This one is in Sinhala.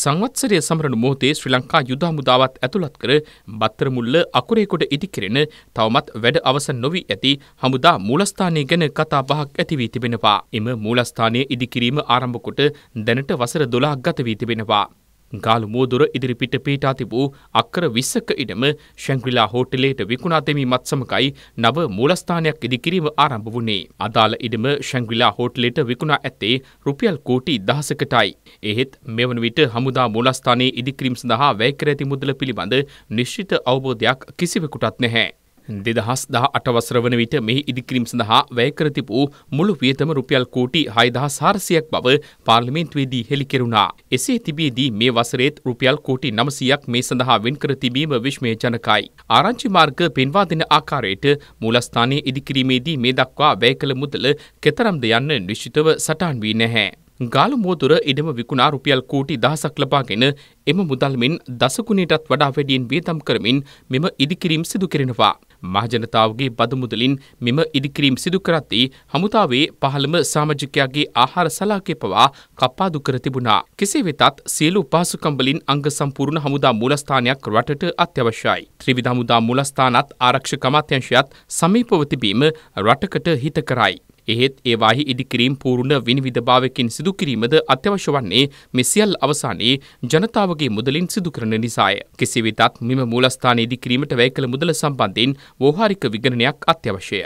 සංවත්සරය සමරණු මොහොතේ ශ්‍රී ලංකා යුදහමුදාවත් ඇතුළත් කර බත්තරමුල්ල අකුරේකොට ඉදිකරෙන තවමත් වැඩ අවසන් නොවී ඇති හමුදා මූලස්ථානය ගැන කතා බහක් ඇති වී තිබෙනවා. එම මූලස්ථානය ඉදිකිරීම ආරම්භකොට දැනට වසර 12ක් ගත වී තිබෙනවා. ගාලු මෝදුර ඉදිරිපිට පීටා තිබූ අක්කර විස්සක ඉඩම ශැංග්‍රිලා හෝටලේට විකුණා දැමීමත් සමගයි නව මූලස්ථානයක් ඉදිකිරීම ආරම්භ වුණේ. අදාළ ඉඩම ශැංග්‍රිලා හෝටලේට විකුණා ඇත්තේ රුපියල් කෝටි දහසකටයි. එහෙත් මෙවන විට හමුදා මූලස්ථානයේ ඉදිකිරීම සඳහා වැය කර ඇති මුදල පිළිබඳ නිශ්චිත අවබෝධයක් කිසිවෙකුටත් නැහැ. දෙදහස් දහ අටවසර වන විට මෙහි ඉදිකිරීම් සඳහා වැයකර තිබූ මුළු වියතම රුපියල් කෝටි හයදහස් හාරසියක් බව පාර්ලිමේන්තුවේදී හෙළිකෙරුණා. එසේ තිබියදී මේ වසරේත් රුපියල් කෝටි නමසියක් මේ සඳහා වෙන්කර තිබීම විශ්මය ජනකයි. ආරංචි මාර්ග පෙන්වා දෙන ආකාරයට මූලස්ථානයේ ඉදිකිරීමේදී මේ දක්වා වැය කළ මුදල කෙතරම්ද යන්න නිශ්චිතව සටහන් වී නැහැ. ගාලු මෝතුර ඉඩම විකුණා රුපියල් කෝටි දහසක් ලබාගෙන එම මුදල්මින් දසකුණටත් වඩා වැඩියෙන් වේතම් කරමින් මෙම ඉදිකිරීම් සිදු කරනවා. මහජනතාවගේ බදමුදලින් මෙම ඉදිකිරීම් සිදු කරද්දී හමුදාවේ පහළම සාමාජිකයාගේ ආහාර සලාකය පවා කපාදු කර තිබුණා. කෙසේ වෙතත් සියලු පාසුකම්බලින් අංග සම්පූර්ණ හමුදා මූලස්ථානයක් රටට අත්‍යවශ්‍යයි. ත්‍රිවිධ හමුදා මූලස්ථානත් ආරක්ෂක අමාත්‍යංශයත් සමීපව තිබීම රටකට හිත කරයි. එහෙත් ඒවාහි ඉදිකිරීම් පූර්ණ විනිවිධභාවකින් සිදුකිරීමද අත්‍යවශ්‍ය වන්නේ මෙසියල් අවසානයේ ජනතාවගේ මුදලින් සිදුකරන නිසාය. කෙසේ වෙතත් මෙම මූලස්ථාන ඉදිකිරීමට වැය කළ මුදල සම්බන්ධයෙන් වෝහාරික විගණනයක් අත්‍යවශ්‍යය.